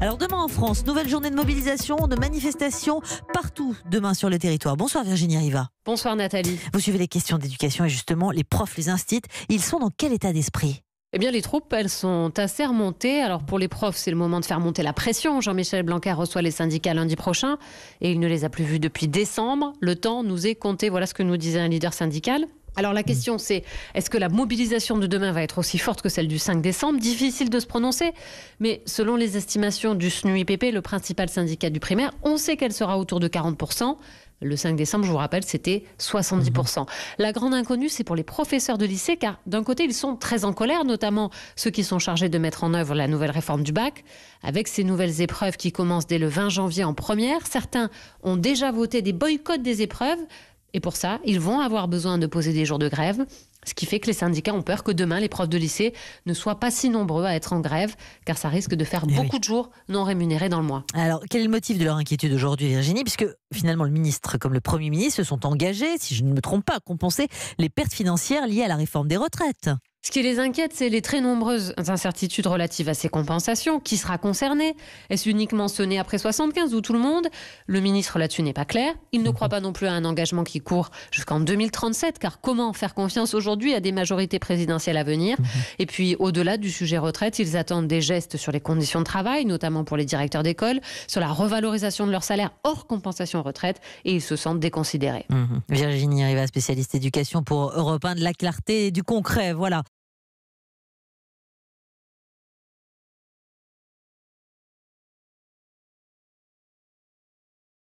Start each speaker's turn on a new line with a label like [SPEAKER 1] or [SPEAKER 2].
[SPEAKER 1] Alors demain en France, nouvelle journée de mobilisation, de manifestation partout demain sur le territoire. Bonsoir Virginie
[SPEAKER 2] Riva. Bonsoir Nathalie.
[SPEAKER 1] Vous suivez les questions d'éducation et justement les profs, les incitent. ils sont dans quel état d'esprit
[SPEAKER 2] eh bien, les troupes, elles sont assez remontées. Alors, pour les profs, c'est le moment de faire monter la pression. Jean-Michel Blanquer reçoit les syndicats lundi prochain et il ne les a plus vus depuis décembre. Le temps nous est compté. Voilà ce que nous disait un leader syndical. Alors la mm. question c'est, est-ce que la mobilisation de demain va être aussi forte que celle du 5 décembre Difficile de se prononcer, mais selon les estimations du SNUIPP, le principal syndicat du primaire, on sait qu'elle sera autour de 40%. Le 5 décembre, je vous rappelle, c'était 70%. Mm-hmm. La grande inconnue, c'est pour les professeurs de lycée, car d'un côté, ils sont très en colère, notamment ceux qui sont chargés de mettre en œuvre la nouvelle réforme du bac, avec ces nouvelles épreuves qui commencent dès le 20 janvier en première. Certains ont déjà voté des boycotts des épreuves. Et pour ça, ils vont avoir besoin de poser des jours de grève, ce qui fait que les syndicats ont peur que demain, les profs de lycée ne soient pas si nombreux à être en grève, car ça risque de faire eh beaucoup de jours non rémunérés dans le mois. Alors, quel est le motif de
[SPEAKER 1] leur inquiétude aujourd'hui, Virginie Puisque finalement, le ministre comme le Premier ministre se sont engagés, si je ne me trompe pas, à
[SPEAKER 2] compenser les pertes financières liées à la réforme des retraites. Ce qui les inquiète, c'est les très nombreuses incertitudes relatives à ces compensations. Qui sera concerné Est-ce uniquement ce n'est après 75 ou tout le monde Le ministre là-dessus n'est pas clair. Il ne croit pas non plus à un engagement qui court jusqu'en 2037, car comment faire confiance aujourd'hui à des majorités présidentielles à venir mhm. Et puis, au-delà du sujet retraite, ils attendent des gestes sur les conditions de travail, notamment pour les directeurs d'école, sur la revalorisation de leur salaire hors compensation retraite, et ils se sentent déconsidérés.
[SPEAKER 1] Mhm. Virginie Riva, spécialiste éducation pour Europe 1, de la clarté et du concret. Voilà.